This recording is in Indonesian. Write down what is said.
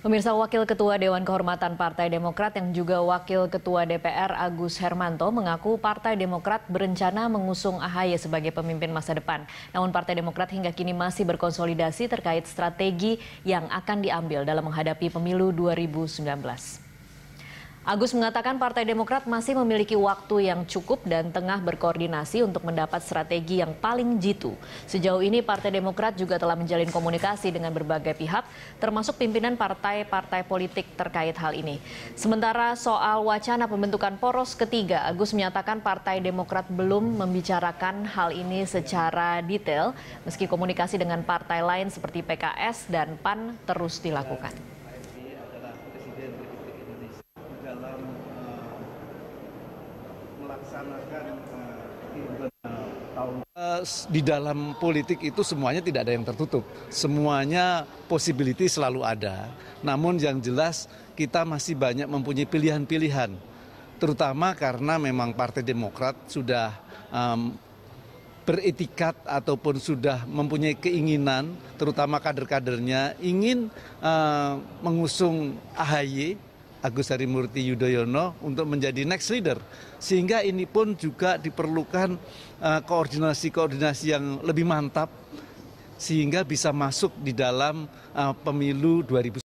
Pemirsa Wakil Ketua Dewan Kehormatan Partai Demokrat yang juga Wakil Ketua DPR Agus Hermanto mengaku Partai Demokrat berencana mengusung AHY sebagai pemimpin masa depan. Namun Partai Demokrat hingga kini masih berkonsolidasi terkait strategi yang akan diambil dalam menghadapi pemilu 2019. Agus mengatakan Partai Demokrat masih memiliki waktu yang cukup dan tengah berkoordinasi untuk mendapat strategi yang paling jitu. Sejauh ini Partai Demokrat juga telah menjalin komunikasi dengan berbagai pihak, termasuk pimpinan partai-partai politik terkait hal ini. Sementara soal wacana pembentukan poros ketiga, Agus menyatakan Partai Demokrat belum membicarakan hal ini secara detail, meski komunikasi dengan partai lain seperti PKS dan PAN terus dilakukan. Eh, di dalam politik itu semuanya tidak ada yang tertutup. Semuanya possibility selalu ada. Namun yang jelas kita masih banyak mempunyai pilihan-pilihan. Terutama karena memang Partai Demokrat sudah um, beretikat ataupun sudah mempunyai keinginan, terutama kader-kadernya ingin uh, mengusung AHY Agus Harimurti Yudhoyono untuk menjadi next leader. Sehingga ini pun juga diperlukan eh, koordinasi-koordinasi uh, yang lebih mantap sehingga bisa masuk di dalam uh, pemilu 2019.